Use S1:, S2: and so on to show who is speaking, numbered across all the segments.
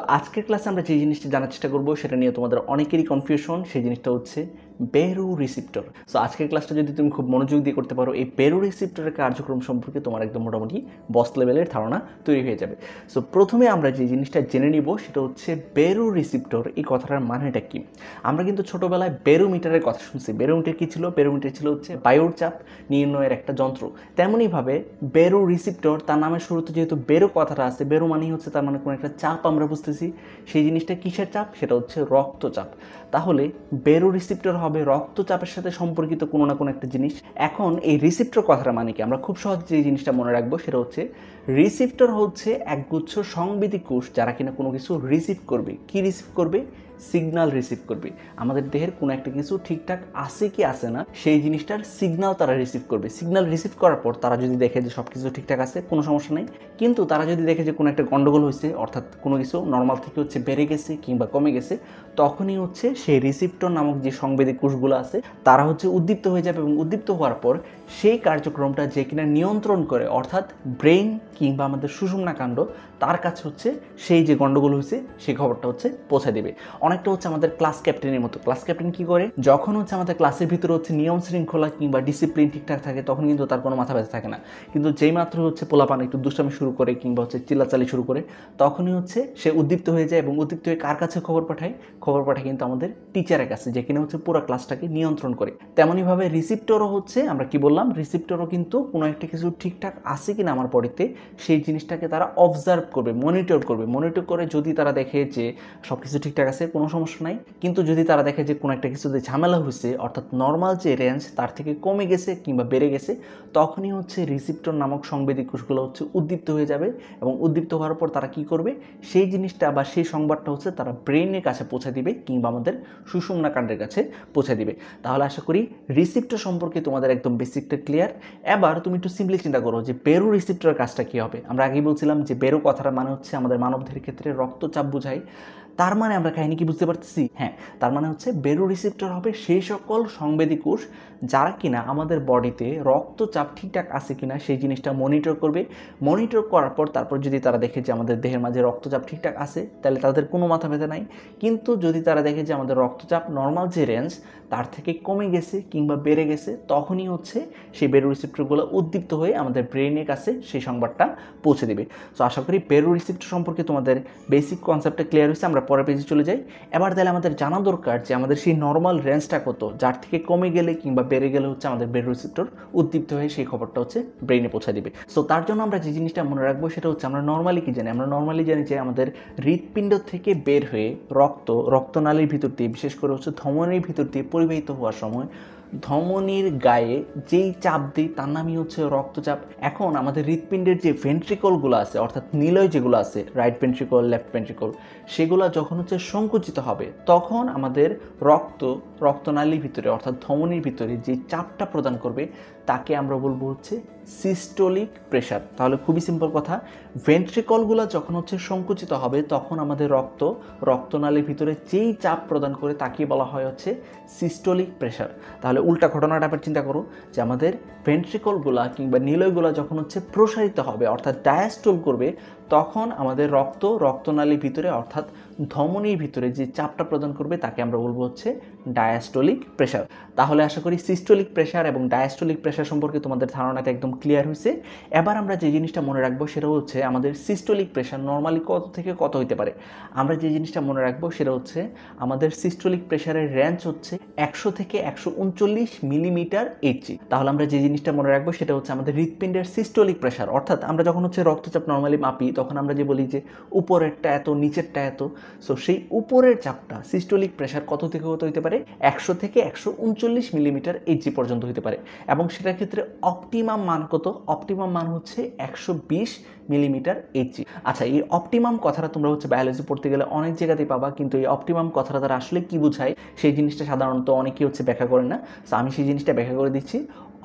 S1: তো আজকের ক্লাসে আমরা যে জিনিসটি জানার চেষ্টা করবো সেটা নিয়ে তোমাদের অনেকেরই কনফিউশন সেই জিনিসটা হচ্ছে পেরু রিসিপ্টর সো আজকের ক্লাসটা যদি তুমি খুব মনোযোগ দিয়ে করতে পারো এই পেরু রিসিপ্টরের কার্যক্রম সম্পর্কে তোমার একদম মোটামুটি বস লেভেলের ধারণা তৈরি হয়ে যাবে সো প্রথমে আমরা যে জিনিসটা জেনে নিব সেটা হচ্ছে বেরু রিসিপ্টর এই কথাটার মানেটা কি আমরা কিন্তু ছোটোবেলায় বেরোমিটারের কথা শুনছি বেরোমিটার কী ছিল বেরোমিটার ছিল হচ্ছে বায়ুর চাপ নির্ণয়ের একটা যন্ত্র তেমনইভাবে বেরু রিসিপ্টর তার নামের শুরুতে যেহেতু বেরো কথাটা আছে বেরো মানেই হচ্ছে তার মানে কোনো একটা চাপ আমরা বুঝতেছি সেই জিনিসটা কিসের চাপ সেটা হচ্ছে রক্তচাপ তাহলে বেরু রিসিপ্টর হবে হবে রক্তচাপের সাথে সম্পর্কিত কোনো না কোনো একটা জিনিস এখন এই রিসিপ্টর কথাটা মানে কি আমরা খুব সহজে যে জিনিসটা মনে রাখবো সেটা হচ্ছে রিসিপ্টর হচ্ছে একগুচ্ছ সংবিধি কোষ যারা কিনা কোনো কিছু রিসিভ করবে কি রিসিভ করবে সিগনাল রিসিভ করবে আমাদের দেহের কোনো একটা কিছু ঠিকঠাক আছে কি আছে না সেই জিনিসটার সিগনাল তারা রিসিভ করবে সিগনাল রিসিভ করার পর তারা যদি দেখে যে সব কিছু ঠিকঠাক আছে কোনো সমস্যা নেই কিন্তু তারা যদি দেখে যে কোনো একটা গণ্ডগোল হয়েছে অর্থাৎ কোনো কিছু নর্মাল থেকে হচ্ছে বেড়ে গেছে কিংবা কমে গেছে তখনই হচ্ছে সেই রিসিপ্টর নামক যে সংবেদী কোষগুলো আছে তারা হচ্ছে উদ্দীপ্ত হয়ে যাবে এবং উদ্দীপ্ত হওয়ার পর সেই কার্যক্রমটা যে কিনা নিয়ন্ত্রণ করে অর্থাৎ ব্রেন কিংবা আমাদের সুষুম্নাকাণ্ড তার কাছে হচ্ছে সেই যে গণ্ডগোল হয়েছে সেই খবরটা হচ্ছে পৌঁছে দেবে অনেকটা হচ্ছে আমাদের ক্লাস ক্যাপ্টেনের মতো ক্লাস ক্যাপ্টেন কি করে যখন হচ্ছে আমাদের ক্লাসের ভিতরে হচ্ছে নিয়ম শৃঙ্খলা কিংবা ডিসিপ্লিন ঠিকঠাক থাকে তখন কিন্তু তার কোনো মাথা ব্যথা থাকে না কিন্তু যেই মাত্র হচ্ছে পোলাপান একটু দুষ্টামি শুরু করে কিংবা হচ্ছে চিল্লাচালি শুরু করে তখনই হচ্ছে সে উদ্দীপ্ত হয়ে যায় এবং উদ্দীপ্ত হয়ে কার কাছে খবর পাঠায় খবর পাঠায় কিন্তু আমাদের টিচারের কাছে যে কিনা হচ্ছে পুরো ক্লাসটাকে নিয়ন্ত্রণ করে তেমনইভাবে রিসিপ্টরও হচ্ছে আমরা কি বললাম বললাম রিসিপ্টরও কিন্তু কোনো একটা কিছু ঠিকঠাক আছে কিনা আমার বডিতে সেই জিনিসটাকে তারা অবজার্ভ করবে মনিটর করবে মনিটর করে যদি তারা দেখে যে সব কিছু ঠিকঠাক আছে কোনো সমস্যা নাই কিন্তু যদি তারা দেখে যে কোনো একটা কিছুতে ঝামেলা হয়েছে অর্থাৎ নর্মাল যে রেঞ্জ তার থেকে কমে গেছে কিংবা বেড়ে গেছে তখনই হচ্ছে রিসিপ্টর নামক সংবেদী কোষগুলো হচ্ছে উদ্দীপ্ত হয়ে যাবে এবং উদ্দীপ্ত হওয়ার পর তারা কি করবে সেই জিনিসটা বা সেই সংবাদটা হচ্ছে তারা ব্রেনের কাছে পৌঁছে দিবে কিংবা আমাদের সুষুম্নাকাণ্ডের কাছে পৌঁছে দিবে তাহলে আশা করি রিসিপ্টর সম্পর্কে তোমাদের একদম বেসিক রিসিপ্টটা ক্লিয়ার এবার তুমি একটু সিম্পলি চিন্তা করো যে বেরো রিসিপ্টরের কাজটা কী হবে আমরা আগেই বলছিলাম যে বেরো কথাটা মানে হচ্ছে আমাদের মানবদের ক্ষেত্রে রক্তচাপ বোঝায় তার মানে আমরা কাহিনী কি বুঝতে পারতেছি হ্যাঁ তার মানে হচ্ছে বেরো রিসেপ্টর হবে সেই সকল সংবেদী কোষ যারা কিনা আমাদের বডিতে রক্তচাপ ঠিকঠাক আছে কিনা সেই জিনিসটা মনিটর করবে মনিটর করার পর তারপর যদি তারা দেখে যে আমাদের দেহের মাঝে রক্তচাপ ঠিকঠাক আছে তাহলে তাদের কোনো মাথা ব্যথা নাই কিন্তু যদি তারা দেখে যে আমাদের রক্তচাপ নর্মাল যে রেঞ্জ তার থেকে কমে গেছে কিংবা বেড়ে গেছে তখনই হচ্ছে সেই বেরো রিসিপ্টরগুলো উদ্দীপ্ত হয়ে আমাদের ব্রেনের কাছে সেই সংবাদটা পৌঁছে দেবে সো আশা করি বেরো রিসিপ্ট সম্পর্কে তোমাদের বেসিক কনসেপ্টটা ক্লিয়ার হয়েছে আমরা পরের পেজে চলে যাই এবার তাহলে আমাদের জানা দরকার যে আমাদের সেই নর্মাল রেঞ্জটা কত যার থেকে কমে গেলে কিংবা বেড়ে গেলে হচ্ছে আমাদের ব্রেন রিসিপ্টর উদ্দীপ্ত হয়ে সেই খবরটা হচ্ছে ব্রেনে পৌঁছে দিবে সো তার জন্য আমরা যে জিনিসটা মনে রাখবো সেটা হচ্ছে আমরা নর্মালি কী জানি আমরা নর্মালি জানি যে আমাদের হৃৎপিণ্ড থেকে বের হয়ে রক্ত রক্তনালীর ভিতর দিয়ে বিশেষ করে হচ্ছে ধমনের ভিতর দিয়ে পরিবাহিত হওয়ার সময় ধমনির গায়ে যেই চাপ দিই তার নামই হচ্ছে রক্তচাপ এখন আমাদের হৃৎপিণ্ডের যে ভেন্ট্রিকলগুলো আছে অর্থাৎ নিলয় যেগুলো আছে রাইট ভেন্ট্রিকল লেফট ভেন্ট্রিকল সেগুলো যখন হচ্ছে সংকুচিত হবে তখন আমাদের রক্ত রক্তনালীর ভিতরে অর্থাৎ ধমনির ভিতরে যে চাপটা প্রদান করবে তাকে আমরা বলবো হচ্ছে সিস্টোলিক প্রেশার তাহলে খুবই সিম্পল কথা ভেন্ট্রিকলগুলো যখন হচ্ছে সংকুচিত হবে তখন আমাদের রক্ত রক্তনালীর ভিতরে যেই চাপ প্রদান করে তাকে বলা হয় হচ্ছে সিস্টোলিক প্রেশার তাহলে উল্টা ঘটনাটা আবার চিন্তা করো যে আমাদের ভেন্ট্রিকলগুলা কিংবা নিলয়গুলা যখন হচ্ছে প্রসারিত হবে অর্থাৎ ডায়াস্টোল করবে তখন আমাদের রক্ত রক্তনালীর ভিতরে অর্থাৎ ধমনীর ভিতরে যে চাপটা প্রদান করবে তাকে আমরা বলবো হচ্ছে ডায়াস্টোলিক প্রেশার তাহলে আশা করি সিস্টোলিক প্রেশার এবং ডায়াস্টোলিক প্রেশার সম্পর্কে তোমাদের ধারণাটা একদম ক্লিয়ার হয়েছে এবার আমরা যে জিনিসটা মনে রাখবো সেটা হচ্ছে আমাদের সিস্টোলিক প্রেশার নর্মালি কত থেকে কত হইতে পারে আমরা যে জিনিসটা মনে রাখবো সেটা হচ্ছে আমাদের সিস্টোলিক প্রেশারের রেঞ্জ হচ্ছে একশো থেকে একশো উনচল্লিশ মিলিমিটার এইচি তাহলে আমরা যে জিনিসটা মনে রাখবো সেটা হচ্ছে আমাদের হৃৎপিণ্ডের সিস্টোলিক প্রেশার অর্থাৎ আমরা যখন হচ্ছে রক্তচাপ নর্মালি মাপি তখন আমরা যে বলি যে উপরেরটা এত নিচেরটা এত সো সেই উপরের চাপটা সিস্টোলিক প্রেশার কত থেকে কত হতে পারে একশো থেকে একশো উনচল্লিশ মিলিমিটার এইচজি পর্যন্ত হতে পারে এবং সেটার ক্ষেত্রে অপটিমাম মান কত অপটিমাম মান হচ্ছে একশো বিশ মিলিমিটার এইচজি আচ্ছা এই অপটিমাম কথাটা তোমরা হচ্ছে বায়োলজি পড়তে গেলে অনেক জায়গাতেই পাবা কিন্তু এই অপটিমাম কথাটা তারা আসলে কী বোঝায় সেই জিনিসটা সাধারণত অনেকেই হচ্ছে ব্যাখ্যা করে না সো আমি সেই জিনিসটা ব্যাখ্যা করে দিচ্ছি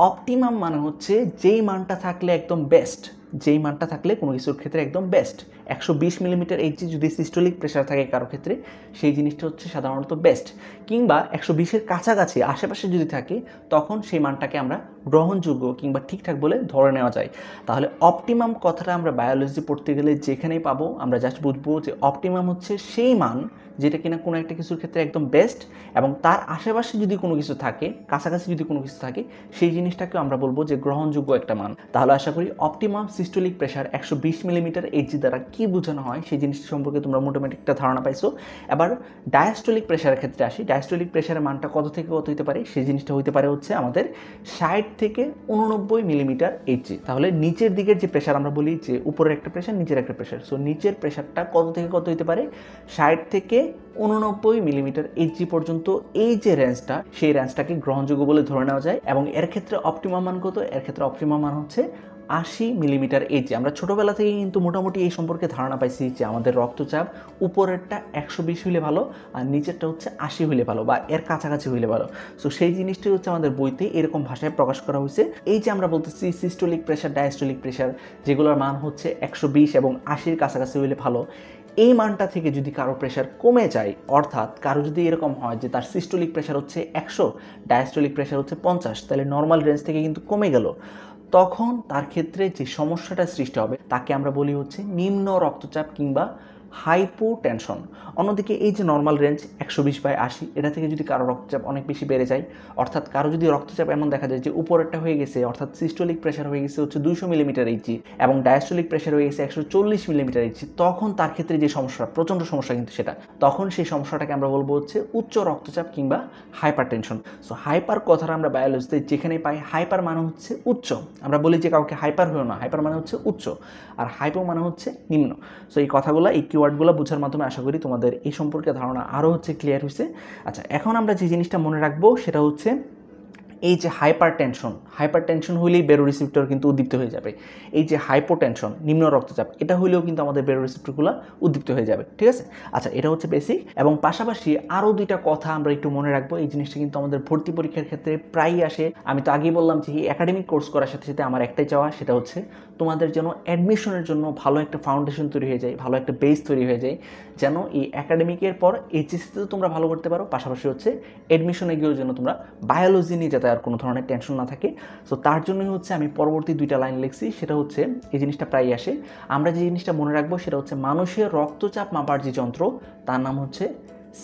S1: অপটিমাম মানে হচ্ছে যেই মানটা থাকলে একদম বেস্ট যেই মানটা থাকলে কোনো কিছুর ক্ষেত্রে একদম বেস্ট একশো বিশ মিলিমিটার এইচজি যদি সিস্টোলিক প্রেশার থাকে কারো ক্ষেত্রে সেই জিনিসটা হচ্ছে সাধারণত বেস্ট কিংবা একশো বিশের কাছাকাছি আশেপাশে যদি থাকে তখন সেই মানটাকে আমরা গ্রহণযোগ্য কিংবা ঠিকঠাক বলে ধরে নেওয়া যায় তাহলে অপটিমাম কথাটা আমরা বায়োলজি পড়তে গেলে যেখানেই পাবো আমরা জাস্ট বুঝবো যে অপটিমাম হচ্ছে সেই মান যেটা কিনা কোনো একটা কিছুর ক্ষেত্রে একদম বেস্ট এবং তার আশেপাশে যদি কোনো কিছু থাকে কাছাকাছি যদি কোনো কিছু থাকে সেই জিনিসটাকেও আমরা বলবো যে গ্রহণযোগ্য একটা মান তাহলে আশা করি অপটিমাম সিস্টোলিক প্রেশার একশো বিশ মিলিমিটার এইচজি দ্বারা কী বোঝানো হয় সেই জিনিসটি সম্পর্কে তোমরা মোটামুটি একটা ধারণা পাইছো এবার ডায়াস্টোলিক প্রেশারের ক্ষেত্রে আসি ডায়াস্টোলিক প্রেশারের মানটা কত থেকে কত হতে পারে সেই জিনিসটা হইতে পারে হচ্ছে আমাদের ষাট থেকে উননব্বই মিলিমিটার এইচজি তাহলে নিচের দিকের যে প্রেশার আমরা বলি যে উপরের একটা প্রেশার নিচের একটা প্রেশার সো নিচের প্রেশারটা কত থেকে কত হতে পারে ষাট থেকে উননব্বই মিলিমিটার এইচজি পর্যন্ত এই যে রেঞ্জটা সেই রেঞ্জটাকে গ্রহণযোগ্য বলে ধরে নেওয়া যায় এবং এর ক্ষেত্রে অপটিমাম মান কত এর ক্ষেত্রে অপটিমাম মান হচ্ছে আশি মিলিমিটার এইচ আমরা ছোটোবেলা থেকে কিন্তু মোটামুটি এই সম্পর্কে ধারণা পাইছি যে আমাদের রক্তচাপ উপরেরটা একশো বিশ হইলে ভালো আর নিচেরটা হচ্ছে আশি হইলে ভালো বা এর কাছাকাছি হইলে ভালো সো সেই জিনিসটি হচ্ছে আমাদের বইতে এরকম ভাষায় প্রকাশ করা হয়েছে এই যে আমরা বলতেছি সিস্টোলিক প্রেশার ডায়াস্টোলিক প্রেশার যেগুলোর মান হচ্ছে একশো বিশ এবং আশির কাছাকাছি হইলে ভালো এই মানটা থেকে যদি কারো প্রেশার কমে যায় অর্থাৎ কারো যদি এরকম হয় যে তার সিস্টোলিক প্রেশার হচ্ছে একশো ডায়াস্টোলিক প্রেশার হচ্ছে পঞ্চাশ তাহলে নর্মাল রেঞ্জ থেকে কিন্তু কমে গেল তখন তার ক্ষেত্রে যে সমস্যাটা সৃষ্টি হবে তাকে আমরা বলি হচ্ছে নিম্ন রক্তচাপ কিংবা হাইপোটেনশন অন্যদিকে এই যে নর্মাল রেঞ্জ একশো বিশ বাই আশি এটা থেকে যদি কারো রক্তচাপ অনেক বেশি বেড়ে যায় অর্থাৎ কারো যদি রক্তচাপ এমন দেখা যায় যে উপরেরটা হয়ে গেছে অর্থাৎ সিস্টোলিক প্রেশার হয়ে গেছে হচ্ছে দুইশো মিলিমিটার ইঞ্চি এবং ডায়াস্টোলিক প্রেশার হয়ে গেছে একশো চল্লিশ মিলিমিটার ইঞ্চি তখন তার ক্ষেত্রে যে সমস্যা প্রচণ্ড সমস্যা কিন্তু সেটা তখন সেই সমস্যাটাকে আমরা বলবো হচ্ছে উচ্চ রক্তচাপ কিংবা হাইপার টেনশন সো হাইপার কথাটা আমরা বায়োলজিতে যেখানে পাই হাইপার মানে হচ্ছে উচ্চ আমরা বলি যে কাউকে হাইপার হয়েও না হাইপার মানে হচ্ছে উচ্চ আর হাইপো মানে হচ্ছে নিম্ন সো এই কথাগুলো এই কিউ ওয়ার্ডগুলো বোঝার মাধ্যমে আশা করি তোমাদের এই সম্পর্কে ধারণা আরও হচ্ছে ক্লিয়ার হয়েছে আচ্ছা এখন আমরা যে জিনিসটা মনে রাখবো সেটা হচ্ছে এই যে হাইপার টেনশন হাইপার টেনশন হইলেই বেরো রিসিপ্টর কিন্তু উদ্দীপ্ত হয়ে যাবে এই যে হাইপোটেনশন নিম্ন রক্তচাপ এটা হইলেও কিন্তু আমাদের বেরো রিসিপ্টরগুলো উদ্দীপ্ত হয়ে যাবে ঠিক আছে আচ্ছা এটা হচ্ছে বেসিক এবং পাশাপাশি আরও দুইটা কথা আমরা একটু মনে রাখবো এই জিনিসটা কিন্তু আমাদের ভর্তি পরীক্ষার ক্ষেত্রে প্রায়ই আসে আমি তো আগেই বললাম যে এই একাডেমিক কোর্স করার সাথে সাথে আমার একটাই চাওয়া সেটা হচ্ছে তোমাদের যেন অ্যাডমিশনের জন্য ভালো একটা ফাউন্ডেশন তৈরি হয়ে যায় ভালো একটা বেস তৈরি হয়ে যায় যেন এই একাডেমিকের পর এইচএসসিতেও তোমরা ভালো করতে পারো পাশাপাশি হচ্ছে অ্যাডমিশনে গিয়েও যেন তোমরা বায়োলজি নিয়ে যাতে আর কোনো ধরনের টেনশন না থাকে সো তার জন্যই হচ্ছে আমি পরবর্তী দুইটা লাইন লিখছি সেটা হচ্ছে এই জিনিসটা প্রায় আসে আমরা যে জিনিসটা মনে রাখবো সেটা হচ্ছে মানুষের রক্তচাপ মাপার যে যন্ত্র তার নাম হচ্ছে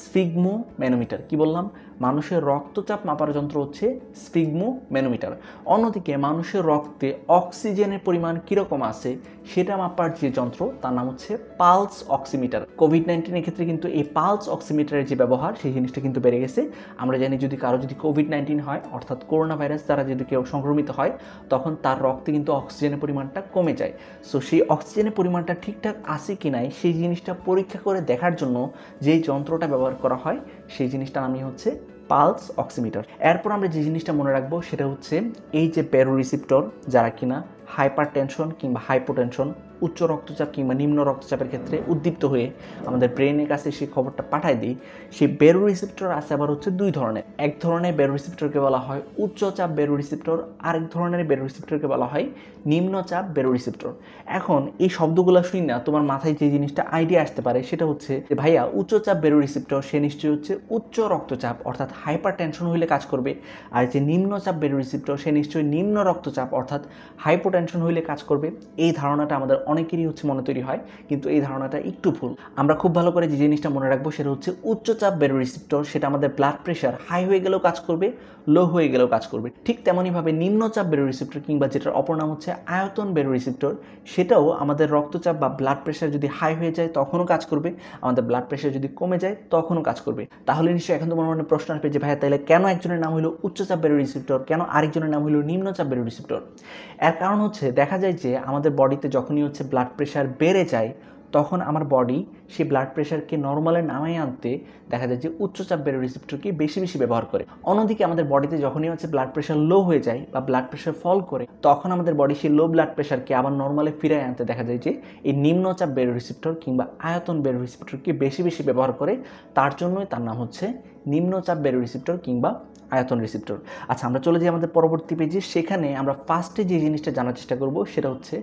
S1: স্ফিগমো ম্যানোমিটার কী বললাম মানুষের রক্তচাপ মাপার যন্ত্র হচ্ছে স্পিগমো ম্যানোমিটার অন্যদিকে মানুষের রক্তে অক্সিজেনের পরিমাণ কীরকম আছে সেটা মাপার যে যন্ত্র তার নাম হচ্ছে পালস অক্সিমিটার কোভিড নাইন্টিনের ক্ষেত্রে কিন্তু এই পালস অক্সিমিটারের যে ব্যবহার সেই জিনিসটা কিন্তু বেড়ে গেছে আমরা জানি যদি কারো যদি কোভিড নাইন্টিন হয় অর্থাৎ করোনা ভাইরাস দ্বারা যদি কেউ সংক্রমিত হয় তখন তার রক্তে কিন্তু অক্সিজেনের পরিমাণটা কমে যায় সো সেই অক্সিজেনের পরিমাণটা ঠিকঠাক আছে কি নাই সেই জিনিসটা পরীক্ষা করে দেখার জন্য যেই যন্ত্রটা ব্যবহার করা হয় সেই জিনিসটা নামই হচ্ছে পালস অক্সিমিটার এরপর আমরা যে জিনিসটা মনে রাখবো সেটা হচ্ছে এই যে প্যারোরিসিপ্টর যারা কিনা হাইপার টেনশন কিংবা হাইপোটেনশন উচ্চ রক্তচাপ কিংবা নিম্ন রক্তচাপের ক্ষেত্রে উদ্দীপ্ত হয়ে আমাদের ব্রেনের কাছে সেই খবরটা পাঠায় দিই সেই বেরো রিসেপ্টর আছে আবার হচ্ছে দুই ধরনের এক ধরনের বেরো রিসেপ্টরকে বলা হয় উচ্চ চাপ বেরো রিসেপ্টর আরেক ধরনের বেরো রিসেপ্টরকে বলা হয় নিম্ন চাপ বেরো রিসেপ্টর এখন এই শব্দগুলো শুনি না তোমার মাথায় যে জিনিসটা আইডিয়া আসতে পারে সেটা হচ্ছে যে ভাইয়া উচ্চ চাপ বেরো রিসেপ্টর সে নিশ্চয়ই হচ্ছে উচ্চ রক্তচাপ অর্থাৎ হাইপার টেনশন হইলে কাজ করবে আর যে নিম্ন চাপ বেরো রিসেপ্টর সে নিশ্চয়ই নিম্ন রক্তচাপ অর্থাৎ হাইপোটেনশন টেনশন হইলে কাজ করবে এই ধারণাটা আমাদের অনেকেরই হচ্ছে মনে তৈরি হয় কিন্তু এই ধারণাটা একটু ভুল আমরা খুব ভালো করে যে জিনিসটা মনে রাখবো সেটা হচ্ছে উচ্চচাপ বেরো রিসিপ্টর সেটা আমাদের ব্লাড প্রেশার হাই হয়ে গেলেও কাজ করবে লো হয়ে গেলেও কাজ করবে ঠিক তেমনইভাবে নিম্নচাপ বেরো রিসিপ্টর কিংবা যেটার অপর নাম হচ্ছে আয়তন বেরো রিসিপ্টর সেটাও আমাদের রক্তচাপ বা ব্লাড প্রেশার যদি হাই হয়ে যায় তখনও কাজ করবে আমাদের ব্লাড প্রেশার যদি কমে যায় তখনও কাজ করবে তাহলে নিশ্চয়ই এখন তোমার মনে প্রশ্ন আসবে যে ভাইয়া তাহলে কেন একজনের নাম হলো উচ্চচাপ বেরো রিসিপ্টর কেন আরেকজনের নাম হলো নিম্নচাপ বেরো রিসিপ্টর এর কারণ হচ্ছে দেখা যায় যে আমাদের বডিতে যখনই হচ্ছে ব্লাড প্রেশার বেড়ে যায় তখন আমার বডি সেই ব্লাড প্রেশারকে নর্মালে নামাই আনতে দেখা যায় যে উচ্চচাপ বেরো রিসিপ্টরকে বেশি বেশি ব্যবহার করে অন্যদিকে আমাদের বডিতে যখনই হচ্ছে ব্লাড প্রেশার লো হয়ে যায় বা ব্লাড প্রেশার ফল করে তখন আমাদের বডি সেই লো ব্লাড প্রেশারকে আবার নর্মালে ফিরাই আনতে দেখা যায় যে এই নিম্নচাপ বেরো রিসিপ্টর কিংবা আয়তন বেড়ে রিসিপ্টরকে বেশি বেশি ব্যবহার করে তার জন্যই তার নাম হচ্ছে নিম্নচাপ বেড়ে রিসিপ্টর কিংবা আয়তন রিসিপ্টর আচ্ছা আমরা চলে যাই আমাদের পরবর্তী পেজে সেখানে আমরা ফার্স্টে যে জিনিসটা জানার চেষ্টা করব সেটা হচ্ছে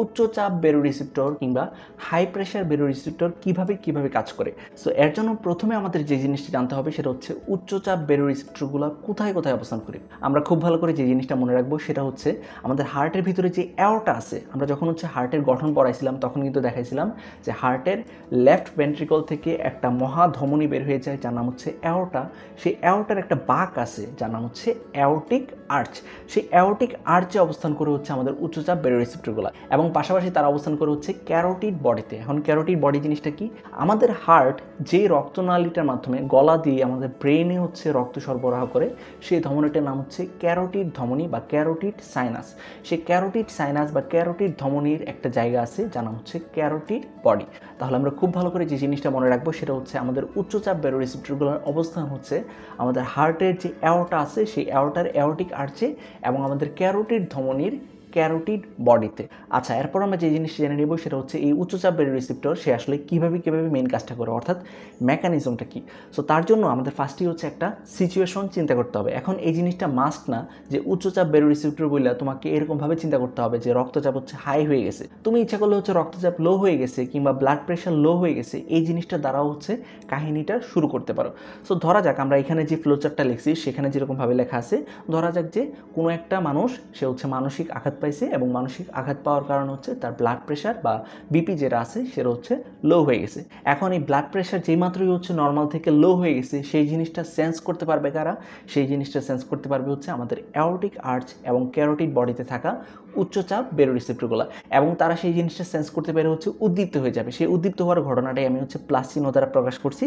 S1: উচ্চ চাপ বেরো রিসিপ্টর কিংবা হাই প্রেশার বেরো রিসিপ্টর কীভাবে কীভাবে কাজ করে সো এর জন্য প্রথমে আমাদের যে জিনিসটি জানতে হবে সেটা হচ্ছে উচ্চ চাপ বেরো রিসিপ্টরগুলো কোথায় কোথায় অবস্থান করে আমরা খুব ভালো করে যে জিনিসটা মনে রাখবো সেটা হচ্ছে আমাদের হার্টের ভিতরে যে অ্যাওটা আছে আমরা যখন হচ্ছে হার্টের গঠন করাইছিলাম তখন কিন্তু দেখাইছিলাম যে হার্টের লেফট ভেন্ট্রিকল থেকে একটা মহা ধমনী বের হয়ে যায় যার নাম হচ্ছে অ্যাওটা সেই অ্যাওটার একটা বাক আছে যার নাম হচ্ছে অ্যাওটিক আর্চ সেই অ্যারোটিক আর্চে অবস্থান করে হচ্ছে আমাদের উচ্চচাপ বেরো রিসিপ্টরগুলো এবং পাশাপাশি তারা অবস্থান করে হচ্ছে ক্যারোটিড বডিতে এখন ক্যারোটিড বডি জিনিসটা কি আমাদের হার্ট যে রক্তনালীটার মাধ্যমে গলা দিয়ে আমাদের ব্রেনে হচ্ছে রক্ত সরবরাহ করে সেই ধমনীটার নাম হচ্ছে ক্যারোটিড ধমনী বা ক্যারোটিড সাইনাস সেই ক্যারোটিড সাইনাস বা ক্যারোটিড ধমনীর একটা জায়গা আছে যার নাম হচ্ছে ক্যারোটিড বডি তাহলে আমরা খুব ভালো করে যে জিনিসটা মনে রাখবো সেটা হচ্ছে আমাদের উচ্চচাপ ব্যারো রিসিপ্টরগুলোর অবস্থান হচ্ছে আমাদের হার্টের যে অ্যাওটা আছে সেই অ্যাওটার অ্যাওটিক আর্চে এবং আমাদের ক্যারোটির ধমনির ক্যারোটিড বডিতে আচ্ছা এরপর আমরা যে জিনিসটি জেনে নেব সেটা হচ্ছে এই উচ্চচাপ বেরি রিসিপ্টর সে আসলে কীভাবে কীভাবে মেন কাজটা করে অর্থাৎ মেকানিজমটা কী সো তার জন্য আমাদের ফার্স্টই হচ্ছে একটা সিচুয়েশন চিন্তা করতে হবে এখন এই জিনিসটা মাস্ট না যে উচ্চচাপ বেরো রিসিপ্টর বললে তোমাকে এরকমভাবে চিন্তা করতে হবে যে রক্তচাপ হচ্ছে হাই হয়ে গেছে তুমি ইচ্ছা করলে হচ্ছে রক্তচাপ লো হয়ে গেছে কিংবা ব্লাড প্রেশার লো হয়ে গেছে এই জিনিসটা দ্বারাও হচ্ছে কাহিনীটা শুরু করতে পারো সো ধরা যাক আমরা এখানে যে ফ্লোচারটা লিখছি সেখানে যেরকমভাবে লেখা আছে ধরা যাক যে কোনো একটা মানুষ সে হচ্ছে মানসিক আঘাত পাইছে এবং মানসিক আঘাত পাওয়ার কারণ হচ্ছে তার ব্লাড প্রেশার বা বিপি যেটা আছে সেটা হচ্ছে লো হয়ে গেছে এখন এই ব্লাড প্রেশার যেই মাত্রই হচ্ছে নর্মাল থেকে লো হয়ে গেছে সেই জিনিসটা সেন্স করতে পারবে কারা সেই জিনিসটা সেন্স করতে পারবে হচ্ছে আমাদের অ্যারোটিক আর্চ এবং ক্যারোটিক বডিতে থাকা উচ্চচাপ বেরো রিসেপ্টরগুলো এবং তারা সেই জিনিসটা সেন্স করতে পেরে হচ্ছে উদ্দীপ্ত হয়ে যাবে সেই উদ্দীপ্ত হওয়ার ঘটনাটাই আমি হচ্ছে প্লাসিনো দ্বারা প্রকাশ করছি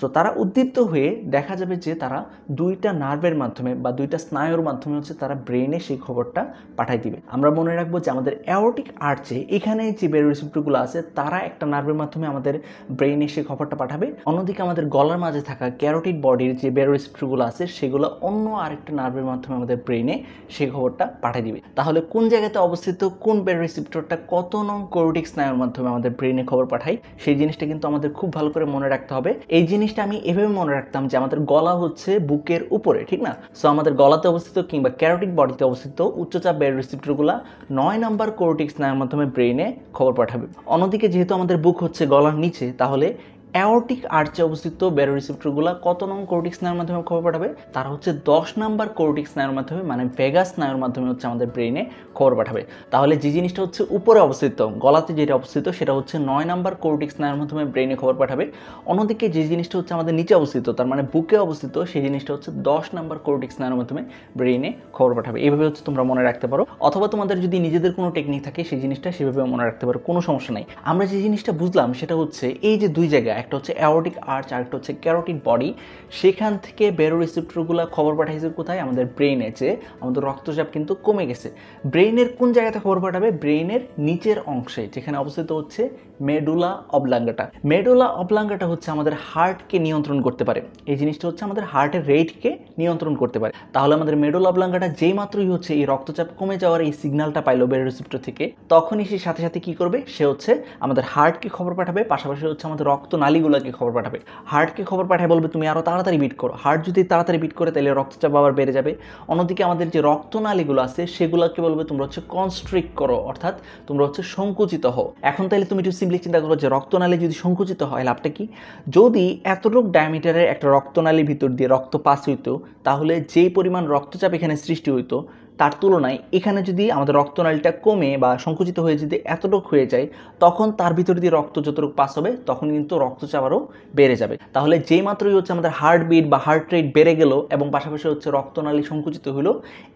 S1: সো তারা উদ্দীপ্ত হয়ে দেখা যাবে যে তারা দুইটা নার্ভের মাধ্যমে বা দুইটা স্নায়ুর মাধ্যমে হচ্ছে তারা ব্রেনে সেই খবরটা পাঠাই দিবে আমরা মনে রাখবো যে আমাদের অ্যাওটিক আর্চে এখানে যে বেরো রিসেপ্টরগুলো আছে তারা একটা নার্ভের মাধ্যমে আমাদের ব্রেনে সেই খবরটা পাঠাবে অন্যদিকে আমাদের গলার মাঝে থাকা ক্যারোটিক বডির যে বেরো রিসেপ্টরগুলো আছে সেগুলো অন্য আরেকটা নার্ভের মাধ্যমে আমাদের ব্রেনে সেই খবরটা পাঠিয়ে দিবে তাহলে কোন জায়গায় ব্রেনেতে অবস্থিত কোন বের রিসিপ্টরটা কত নং কোরোটিক স্নায়ুর মাধ্যমে আমাদের ব্রেনে খবর পাঠায় সেই জিনিসটা কিন্তু আমাদের খুব ভালো করে মনে রাখতে হবে এই জিনিসটা আমি এভাবে মনে রাখতাম যে আমাদের গলা হচ্ছে বুকের উপরে ঠিক না সো আমাদের গলাতে অবস্থিত কিংবা ক্যারোটিক বডিতে অবস্থিত উচ্চচাপ বের রিসিপ্টরগুলো নয় নম্বর কোরোটিক স্নায়ুর মাধ্যমে ব্রেনে খবর পাঠাবে অন্যদিকে যেহেতু আমাদের বুক হচ্ছে গলার নিচে তাহলে অ্যাওরটিক আর্চে অবস্থিত ব্যারো ব্যারোরিসিপ্টরগুলো কত নং কোর্টিক স্নায়ুর মাধ্যমে খবর পাঠাবে তারা হচ্ছে দশ নম্বর কোর্টিক স্নায়ুর মাধ্যমে মানে ভেগা স্নায়ুর মাধ্যমে হচ্ছে আমাদের ব্রেনে খবর পাঠাবে তাহলে যে জিনিসটা হচ্ছে উপরে অবস্থিত গলাতে যেটা অবস্থিত সেটা হচ্ছে নয় নাম্বার কোর্টিক স্নায়ুর মাধ্যমে ব্রেনে খবর পাঠাবে অন্যদিকে যে জিনিসটা হচ্ছে আমাদের নিচে অবস্থিত তার মানে বুকে অবস্থিত সেই জিনিসটা হচ্ছে দশ নাম্বার কোর্টিক স্নায়ুর মাধ্যমে ব্রেনে খবর পাঠাবে এইভাবে হচ্ছে তোমরা মনে রাখতে পারো অথবা তোমাদের যদি নিজেদের কোনো টেকনিক থাকে সেই জিনিসটা সেভাবে মনে রাখতে পারো কোনো সমস্যা নাই আমরা যে জিনিসটা বুঝলাম সেটা হচ্ছে এই যে দুই জায়গায় একটা হচ্ছে অ্যারোটিক আর্চ আর একটা হচ্ছে ক্যারোটিক বডি সেখান থেকে বেরো রিসিপ্টরগুলো খবর পাঠাইছে কোথায় আমাদের ব্রেনে যে আমাদের রক্তচাপ কিন্তু কমে গেছে ব্রেনের কোন জায়গাতে খবর পাঠাবে ব্রেনের নিচের অংশে যেখানে অবস্থিত হচ্ছে মেডুলা অবলাঙ্গাটা মেডুলা অবলাঙ্গাটা হচ্ছে আমাদের হার্টকে নিয়ন্ত্রণ করতে পারে এই জিনিসটা হচ্ছে আমাদের হার্টের রেটকে নিয়ন্ত্রণ করতে পারে তাহলে আমাদের মেডুলা অবলাঙ্গাটা যেই মাত্রই হচ্ছে এই রক্তচাপ কমে যাওয়ার এই সিগনালটা পাইলো রিসিপ্টর থেকে তখনই সে সাথে সাথে কি করবে সে হচ্ছে আমাদের হার্টকে খবর পাঠাবে পাশাপাশি হচ্ছে আমাদের রক্ত নালীগুলোকে খবর পাঠাবে হার্টকে খবর পাঠায় বলবে তুমি আরও তাড়াতাড়ি বিট করো হার্ট যদি তাড়াতাড়ি বিট করে তাহলে রক্তচাপ আবার বেড়ে যাবে অন্যদিকে আমাদের যে রক্তনালীগুলো আছে সেগুলোকে বলবে তোমরা হচ্ছে কনস্ট্রিক্ট করো অর্থাৎ তোমরা হচ্ছে সংকুচিত হও এখন তাহলে তুমি একটু ফ্লেক্সিবলি চিন্তা করো যে রক্তনালী যদি সংকুচিত হয় লাভটা কি যদি এতটুক ডায়ামিটারের একটা রক্তনালীর ভিতর দিয়ে রক্ত পাস হইতো তাহলে যেই পরিমাণ রক্তচাপ এখানে সৃষ্টি হইতো তার তুলনায় এখানে যদি আমাদের রক্তনালীটা কমে বা সংকুচিত হয়ে যদি এতটুকু হয়ে যায় তখন তার ভিতরে দিয়ে রক্ত যতটুকু পাস হবে তখন কিন্তু রক্তচাপ আরও বেড়ে যাবে তাহলে যেই মাত্রই হচ্ছে আমাদের হার্টবিট বা হার্ট রেট বেড়ে গেল এবং পাশাপাশি হচ্ছে রক্তনালী সংকুচিত হলো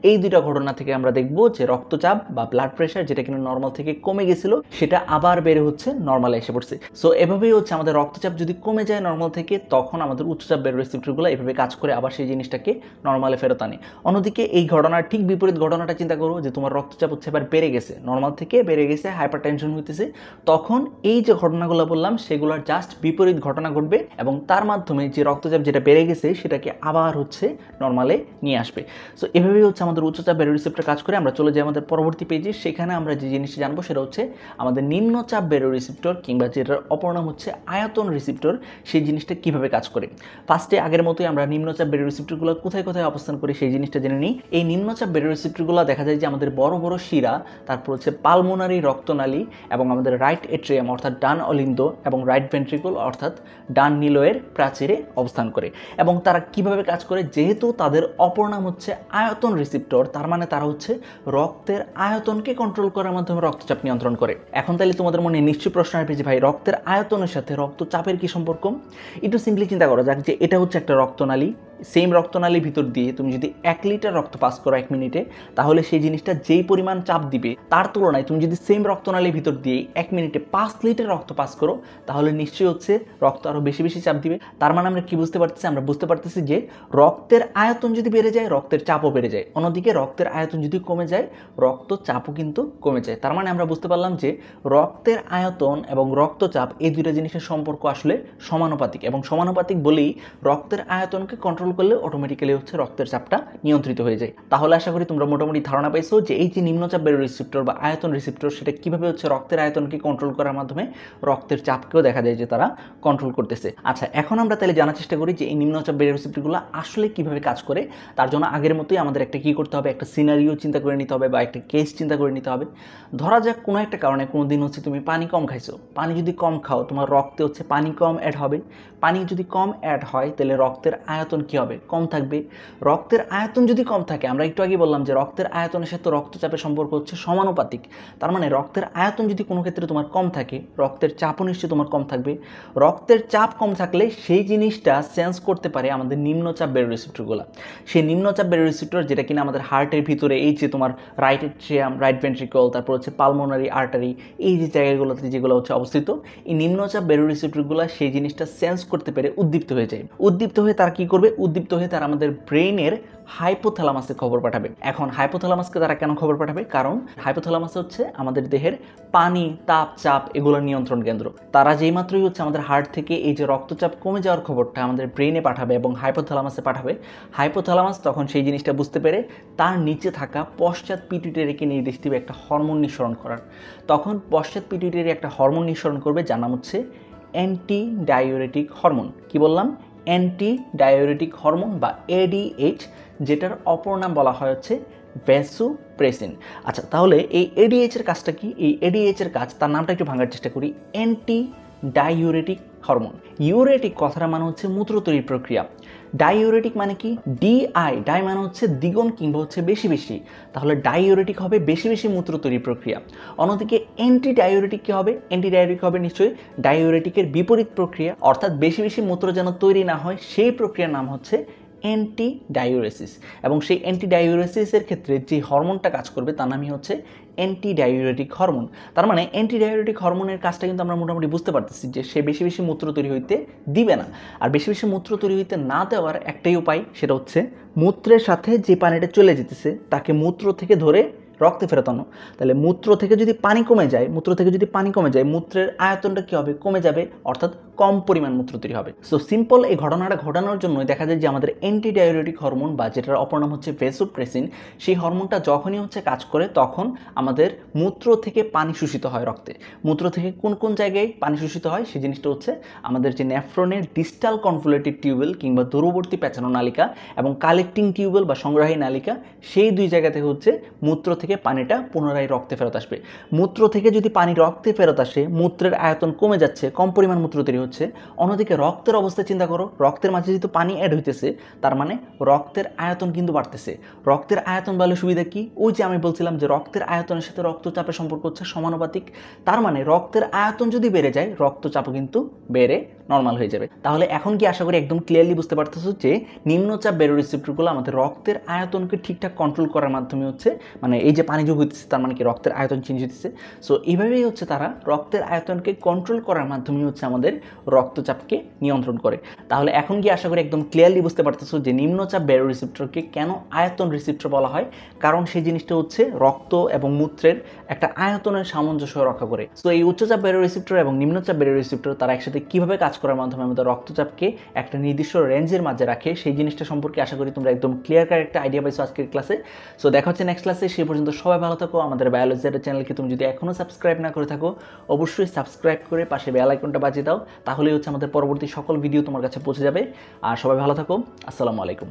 S1: এই দুইটা ঘটনা থেকে আমরা দেখব যে রক্তচাপ বা ব্লাড প্রেশার যেটা কিন্তু নর্মাল থেকে কমে গেছিলো সেটা আবার বেড়ে হচ্ছে নর্মালে এসে পড়ছে সো এভাবেই হচ্ছে আমাদের রক্তচাপ যদি কমে যায় নর্মাল থেকে তখন আমাদের উচ্চচাপ বের রিসিপ্টরগুলো এভাবে কাজ করে আবার সেই জিনিসটাকে নর্মালে ফেরত আনে অন্যদিকে এই ঘটনার ঠিক বিপরীত বিপরীত ঘটনাটা চিন্তা করো যে তোমার রক্তচাপ হচ্ছে এবার বেড়ে গেছে নর্মাল থেকে বেড়ে গেছে হাইপার টেনশন হইতেছে তখন এই যে ঘটনাগুলো বললাম সেগুলোর জাস্ট বিপরীত ঘটনা ঘটবে এবং তার মাধ্যমে যে রক্তচাপ যেটা বেড়ে গেছে সেটাকে আবার হচ্ছে নর্মালে নিয়ে আসবে সো এভাবেই হচ্ছে আমাদের উচ্চচাপ রিসিপ্টটা কাজ করে আমরা চলে যাই আমাদের পরবর্তী পেজে সেখানে আমরা যে জিনিসটি জানবো সেটা হচ্ছে আমাদের নিম্নচাপ রিসিপ্টর কিংবা যেটার অপর নাম হচ্ছে আয়তন রিসিপ্টর সেই জিনিসটা কিভাবে কাজ করে ফার্স্টে আগের মতোই আমরা নিম্নচাপ রিসিপ্টরগুলো কোথায় কোথায় অবস্থান করি সেই জিনিসটা জেনে নিই এই নিম্নচাপ রিসেপ্টর রিসেপ্টরগুলো দেখা যায় যে আমাদের বড় বড় শিরা তারপর হচ্ছে পালমোনারি রক্তনালী এবং আমাদের রাইট এট্রিয়াম অর্থাৎ ডান অলিন্দ এবং রাইট ভেন্ট্রিকল অর্থাৎ ডান নিলয়ের প্রাচীরে অবস্থান করে এবং তারা কিভাবে কাজ করে যেহেতু তাদের অপর নাম হচ্ছে আয়তন রিসিপ্টর তার মানে তারা হচ্ছে রক্তের আয়তনকে কন্ট্রোল করার মাধ্যমে রক্তচাপ নিয়ন্ত্রণ করে এখন তাহলে তোমাদের মনে নিশ্চয় প্রশ্ন আসবে যে ভাই রক্তের আয়তনের সাথে রক্তচাপের কি সম্পর্ক একটু সিম্পলি চিন্তা করা যাক যে এটা হচ্ছে একটা রক্তনালী সেম রক্তনালীর ভিতর দিয়ে তুমি যদি এক লিটার রক্ত পাস করো এক মিনিটে তাহলে সেই জিনিসটা যেই পরিমাণ চাপ দিবে তার তুলনায় তুমি যদি সেম রক্তনালীর ভিতর দিয়ে এক মিনিটে পাঁচ লিটার রক্ত পাস করো তাহলে নিশ্চয়ই হচ্ছে রক্ত আরও বেশি বেশি চাপ দিবে তার মানে আমরা কি বুঝতে পারতেছি আমরা বুঝতে পারতেছি যে রক্তের আয়তন যদি বেড়ে যায় রক্তের চাপও বেড়ে যায় অন্যদিকে রক্তের আয়তন যদি কমে যায় রক্ত চাপও কিন্তু কমে যায় তার মানে আমরা বুঝতে পারলাম যে রক্তের আয়তন এবং রক্তচাপ এই দুটো জিনিসের সম্পর্ক আসলে সমানুপাতিক এবং সমানুপাতিক বলেই রক্তের আয়তনকে কন্ট্রোল করলে অটোমেটিক্যালি হচ্ছে রক্তের চাপটা নিয়ন্ত্রিত হয়ে যায় তাহলে আশা করি তোমরা মোটামুটি ধারণা পাইছো যে এই যে নিম্নচাপের রিসিপ্টর বা আয়তন রিসিপ্টর সেটা কীভাবে হচ্ছে রক্তের আয়তনকে কন্ট্রোল করার মাধ্যমে রক্তের চাপকেও দেখা যায় যে তারা কন্ট্রোল করতেছে আচ্ছা এখন আমরা তাহলে জানার চেষ্টা করি যে এই নিম্নচাপ রিসিপ্টগুলো আসলে কীভাবে কাজ করে তার জন্য আগের মতোই আমাদের একটা কী করতে হবে একটা সিনারিও চিন্তা করে নিতে হবে বা একটা কেস চিন্তা করে নিতে হবে ধরা যাক কোনো একটা কারণে কোনো দিন হচ্ছে তুমি পানি কম খাইছো পানি যদি কম খাও তোমার রক্তে হচ্ছে পানি কম অ্যাড হবে পানি যদি কম অ্যাড হয় তাহলে রক্তের আয়তন কী হবে কম থাকবে রক্তের আয়তন যদি কম থাকে আমরা একটু আগে বললাম যে রক্তের আয়তনের সাথে রক্তচাপের সম্পর্ক হচ্ছে সমানুপাতিক তার মানে রক্তের আয়তন যদি কোনো ক্ষেত্রে তোমার কম থাকে রক্তের চাপও নিশ্চয়ই তোমার কম থাকবে রক্তের চাপ কম থাকলে সেই জিনিসটা সেন্স করতে পারে আমাদের নিম্নচাপ বেরো রিসিপ্টরগুলো সেই নিম্নচাপ বেরো রিসিপ্টর যেটা কিনা আমাদের হার্টের ভিতরে এই যে তোমার রাইট ট্রিয়াম রাইট ভেন্ট্রিকল তারপর হচ্ছে পালমোনারি আর্টারি এই যে জায়গাগুলোতে যেগুলো হচ্ছে অবস্থিত এই নিম্নচাপ বেরো রিসিপ্টরগুলো সেই জিনিসটা সেন্স করতে পেরে উদ্দীপ্ত হয়ে যায় উদ্দীপ্ত হয়ে তারা কি করবে উদ্দীপ্ত হয়ে তারা আমাদের ব্রেইনের হাইপোথ্যালামাসে খবর পাঠাবে এখন হাইপোথ্যালামাসকে তারা কেন খবর পাঠাবে কারণ হাইপোথ্যালামাস হচ্ছে আমাদের দেহের পানি তাপ চাপ এগুলো নিয়ন্ত্রণ কেন্দ্র তারা যেই মাত্রই হচ্ছে আমাদের হার্ট থেকে এই যে রক্তচাপ কমে যাওয়ার খবরটা আমাদের ব্রেনে পাঠাবে এবং হাইপোথ্যালামাসে পাঠাবে হাইপোথ্যালামাস তখন সেই জিনিসটা বুঝতে পেরে তার নিচে থাকা পশ্চাৎ পিটুইটারিকে নির্দেশ দিবে একটা হরমোন নিঃসরণ করার তখন পশ্চাৎ পিটুইটারি একটা হরমোন নিঃসরণ করবে যার নাম হচ্ছে অ্যান্টি ডায়োরেটিক হরমোন কি বললাম অ্যান্টি ডায়োরেটিক হরমোন বা এডিএইচ যেটার অপর নাম বলা হয় হচ্ছে প্রেসিন আচ্ছা তাহলে এই এডিএইচ এর কাজটা কি এই এডিএইচ এর কাজ তার নামটা একটু ভাঙার চেষ্টা করি অ্যান্টি ডাইউরেটিক হরমোন ইউরেটিক কথাটা মানে হচ্ছে মূত্র তৈরির প্রক্রিয়া ডায়োরেটিক মানে কি ডি আই ডাই মানে হচ্ছে দ্বিগুণ কিংবা হচ্ছে বেশি বেশি তাহলে ডায়োরেটিক হবে বেশি বেশি মূত্র তৈরি প্রক্রিয়া অন্যদিকে অ্যান্টি ডায়োরেটিক কী হবে অ্যান্টি ডায়োরেটিক হবে নিশ্চয়ই ডায়োরেটিকের বিপরীত প্রক্রিয়া অর্থাৎ বেশি বেশি মূত্র যেন তৈরি না হয় সেই প্রক্রিয়ার নাম হচ্ছে অ্যান্টি ডায়ুরেসিস এবং সেই অ্যান্টি ডায়ুরেসিসের ক্ষেত্রে যে হরমোনটা কাজ করবে তার নামই হচ্ছে অ্যান্টি ডায়ুরেটিক হরমোন তার মানে অ্যান্টি ডায়ুরেটিক হরমোনের কাজটা কিন্তু আমরা মোটামুটি বুঝতে পারতেছি যে সে বেশি বেশি মূত্র তৈরি হইতে দিবে না আর বেশি বেশি মূত্র তৈরি হইতে না দেওয়ার একটাই উপায় সেটা হচ্ছে মূত্রের সাথে যে পানিটা চলে যেতেছে তাকে মূত্র থেকে ধরে রক্তে ফেরতানো তাহলে মূত্র থেকে যদি পানি কমে যায় মূত্র থেকে যদি পানি কমে যায় মূত্রের আয়তনটা কী হবে কমে যাবে অর্থাৎ কম পরিমাণ মূত্র তৈরি হবে সো সিম্পল এই ঘটনাটা ঘটানোর জন্য দেখা যায় যে আমাদের অ্যান্টিডায়োরেটিক হরমোন বা যেটার অপর নাম হচ্ছে ভেসোপ্রেসিন সেই হরমোনটা যখনই হচ্ছে কাজ করে তখন আমাদের মূত্র থেকে পানি শোষিত হয় রক্তে মূত্র থেকে কোন কোন জায়গায় পানি শোষিত হয় সেই জিনিসটা হচ্ছে আমাদের যে ন্যাফ্রনের ডিস্টাল কনফুলেটেড টিউবওয়েল কিংবা দূরবর্তী পেঁচানো নালিকা এবং কালেক্টিং টিউবওয়েল বা সংগ্রাহী নালিকা সেই দুই জায়গাতে হচ্ছে মূত্র থেকে থেকে পানিটা পুনরায় রক্তে ফেরত আসবে মূত্র থেকে যদি পানি রক্তে ফেরত আসে মূত্রের আয়তন কমে যাচ্ছে কম পরিমাণ মূত্র তৈরি হচ্ছে অন্যদিকে রক্তের অবস্থা চিন্তা করো রক্তের মাঝে যেহেতু পানি অ্যাড হইতেছে তার মানে রক্তের আয়তন কিন্তু বাড়তেছে রক্তের আয়তন বাড়লে সুবিধা কি ওই যে আমি বলছিলাম যে রক্তের আয়তনের সাথে রক্তচাপের সম্পর্ক হচ্ছে সমানুপাতিক তার মানে রক্তের আয়তন যদি বেড়ে যায় রক্তচাপও কিন্তু বেড়ে নর্মাল হয়ে যাবে তাহলে এখন কি আশা করি একদম ক্লিয়ারলি বুঝতে পারতেছো যে নিম্নচাপ বেরো রিসিপ্টরগুলো আমাদের রক্তের আয়তনকে ঠিকঠাক কন্ট্রোল করার মাধ্যমে হচ্ছে মানে এই যে পানি যোগ হইতেছে তার মানে কি রক্তের আয়তন চেঞ্জ হইতেছে সো এইভাবেই হচ্ছে তারা রক্তের আয়তনকে কন্ট্রোল করার মাধ্যমে হচ্ছে আমাদের রক্তচাপকে নিয়ন্ত্রণ করে তাহলে এখন কি আশা করি একদম ক্লিয়ারলি বুঝতে পারতেছো যে নিম্নচাপ বেরো রিসিপ্টরকে কেন আয়তন রিসিপ্টর বলা হয় কারণ সেই জিনিসটা হচ্ছে রক্ত এবং মূত্রের একটা আয়তনের সামঞ্জস্য রক্ষা করে সো এই উচ্চচাপ বেরো রিসিপ্টর এবং নিম্নচাপ বেরো রিসিপ্টর তারা একসাথে কীভাবে কাজ করার মাধ্যমে আমাদের রক্তচাপকে একটা নির্দিষ্ট রেঞ্জের মাঝে রাখে সেই জিনিসটা সম্পর্কে আশা করি তোমরা একদম ক্লিয়ার কার একটা আইডিয়া পাইছো আজকের ক্লাসে সো দেখা হচ্ছে নেক্সট ক্লাসে সেই পর্যন্ত সবাই ভালো থাকো আমাদের বায়োলজির চ্যানেলকে তুমি যদি এখনও সাবস্ক্রাইব না করে থাকো অবশ্যই সাবস্ক্রাইব করে পাশে বেল আইকনটা বাজিয়ে দাও তাহলেই হচ্ছে আমাদের পরবর্তী সকল ভিডিও তোমার কাছে পৌঁছে যাবে আর সবাই ভালো থাকো আসসালামু আলাইকুম